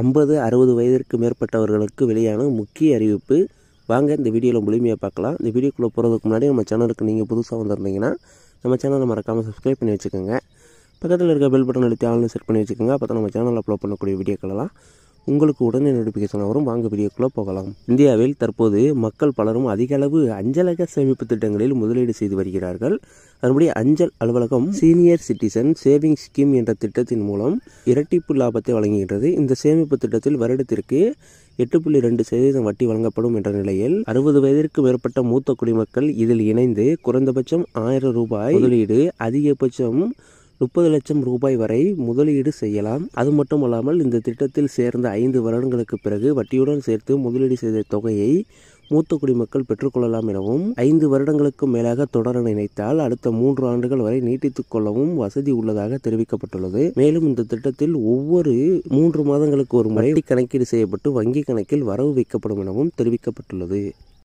ஐம்பது அறுபது வயதிற்கு மேற்பட்டவர்களுக்கு வெளியான முக்கிய அறிவிப்பு வாங்க இந்த வீடியோவில் முழுமையாக பார்க்கலாம் இந்த வீடியோக்குள்ளே போகிறதுக்கு முன்னாடி நம்ம சேனலுக்கு நீங்கள் புதுசாக வந்திருந்தீங்கன்னா நம்ம சேனலை மறக்காமல் சப்ஸ்கிரைப் பண்ணி வச்சுக்கோங்க பக்கத்தில் இருக்க பெல் பட்டன் அழுத்தி ஆன்லைன் செட் பண்ணி வச்சுக்கோங்க அப்போ தான் நம்ம சேனலில் அப்லோட் பண்ணக்கூடிய வீடியோக்களெல்லாம் உங்களுக்கு உடனே நோட்டிஃபிகேஷன் வரும் வாங்க வீடியோக்குள்ளே போகலாம் இந்தியாவில் தற்போது மக்கள் பலரும் அதிக அளவு அஞ்சலக சேமிப்பு திட்டங்களில் முதலீடு செய்து வருகிறார்கள் அதன்படி அஞ்சல் அலுவலகம் சீனியர் சிட்டிசன் சேவிங் ஸ்கீம் என்ற திட்டத்தின் மூலம் இரட்டிப்பு லாபத்தை வழங்குகின்றது இந்த சேமிப்பு திட்டத்தில் வருடத்திற்கு எட்டு புள்ளி ரெண்டு சதவீதம் வட்டி வழங்கப்படும் என்ற நிலையில் அறுபது வயதிற்கு மேற்பட்ட மூத்த குடிமக்கள் இதில் இணைந்து குறைந்தபட்சம் ஆயிரம் ரூபாய் முதலீடு அதிகபட்சம் முப்பது லட்சம் ரூபாய் வரை முதலீடு செய்யலாம் அது மட்டும் அல்லாமல் இந்த திட்டத்தில் சேர்ந்த ஐந்து வருடங்களுக்கு பிறகு வட்டியுடன் சேர்த்து முதலீடு செய்த தொகையை மூத்த குடிமக்கள் பெற்றுக்கொள்ளலாம் எனவும் ஐந்து வருடங்களுக்கு மேலாக தொடர நினைத்தால் அடுத்த மூன்று ஆண்டுகள் வரை நீட்டித்துக் கொள்ளவும் வசதி உள்ளதாக தெரிவிக்கப்பட்டுள்ளது மேலும் இந்த திட்டத்தில் ஒவ்வொரு மூன்று மாதங்களுக்கு ஒரு முறை கணக்கீடு செய்யப்பட்டு வங்கி கணக்கில் வரவு வைக்கப்படும் எனவும் தெரிவிக்கப்பட்டுள்ளது